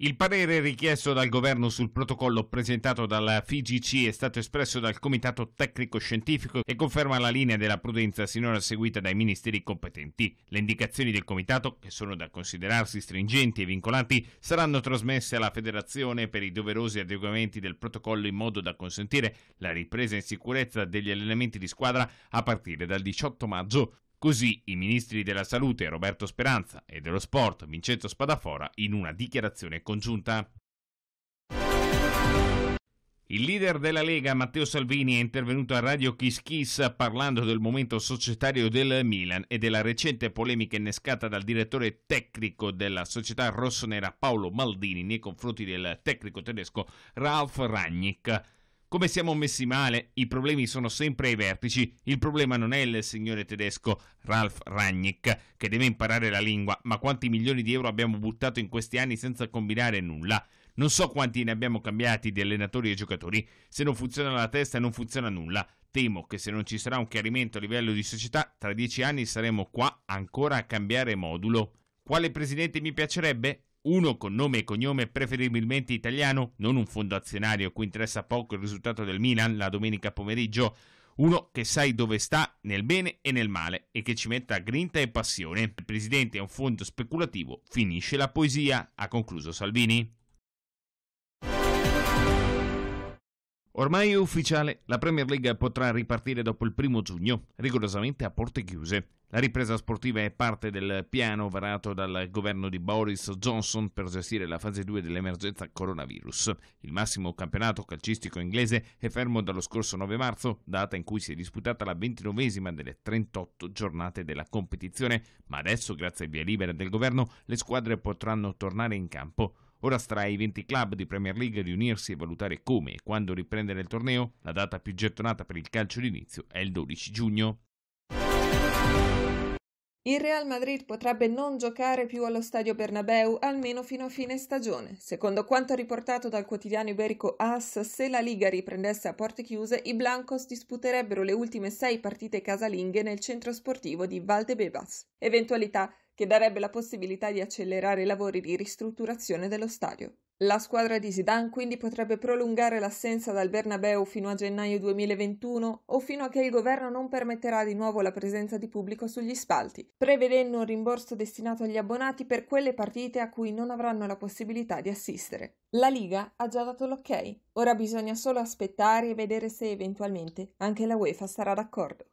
Il parere richiesto dal governo sul protocollo presentato dalla FIGC è stato espresso dal Comitato Tecnico Scientifico e conferma la linea della prudenza sinora seguita dai ministeri competenti. Le indicazioni del Comitato, che sono da considerarsi stringenti e vincolanti, saranno trasmesse alla Federazione per i doverosi adeguamenti del protocollo in modo da consentire la ripresa in sicurezza degli allenamenti di squadra a partire dal 18 maggio. Così i ministri della Salute Roberto Speranza e dello Sport Vincenzo Spadafora in una dichiarazione congiunta. Il leader della Lega Matteo Salvini è intervenuto a Radio Kiss Kiss parlando del momento societario del Milan e della recente polemica innescata dal direttore tecnico della società rossonera Paolo Maldini nei confronti del tecnico tedesco Ralf Ragnick. Come siamo messi male? I problemi sono sempre ai vertici. Il problema non è il signore tedesco Ralf Ragnick, che deve imparare la lingua, ma quanti milioni di euro abbiamo buttato in questi anni senza combinare nulla. Non so quanti ne abbiamo cambiati di allenatori e giocatori. Se non funziona la testa non funziona nulla. Temo che se non ci sarà un chiarimento a livello di società, tra dieci anni saremo qua ancora a cambiare modulo. Quale presidente mi piacerebbe? uno con nome e cognome preferibilmente italiano, non un fondazionario a cui interessa poco il risultato del Milan la domenica pomeriggio, uno che sai dove sta nel bene e nel male e che ci metta grinta e passione. Il presidente è un fondo speculativo, finisce la poesia, ha concluso Salvini. Ormai è ufficiale, la Premier League potrà ripartire dopo il primo giugno, rigorosamente a porte chiuse. La ripresa sportiva è parte del piano varato dal governo di Boris Johnson per gestire la fase 2 dell'emergenza coronavirus. Il massimo campionato calcistico inglese è fermo dallo scorso 9 marzo, data in cui si è disputata la ventinovesima delle 38 giornate della competizione, ma adesso, grazie al via libera del governo, le squadre potranno tornare in campo. Ora starà ai 20 club di Premier League riunirsi e valutare come e quando riprendere il torneo. La data più gettonata per il calcio d'inizio è il 12 giugno. Il Real Madrid potrebbe non giocare più allo stadio Bernabeu almeno fino a fine stagione. Secondo quanto riportato dal quotidiano iberico AS, se la Liga riprendesse a porte chiuse, i Blancos disputerebbero le ultime sei partite casalinghe nel centro sportivo di Valdebebas. Eventualità che darebbe la possibilità di accelerare i lavori di ristrutturazione dello stadio. La squadra di Zidane quindi potrebbe prolungare l'assenza dal Bernabeu fino a gennaio 2021 o fino a che il governo non permetterà di nuovo la presenza di pubblico sugli spalti, prevedendo un rimborso destinato agli abbonati per quelle partite a cui non avranno la possibilità di assistere. La Liga ha già dato l'ok, ora bisogna solo aspettare e vedere se eventualmente anche la UEFA sarà d'accordo.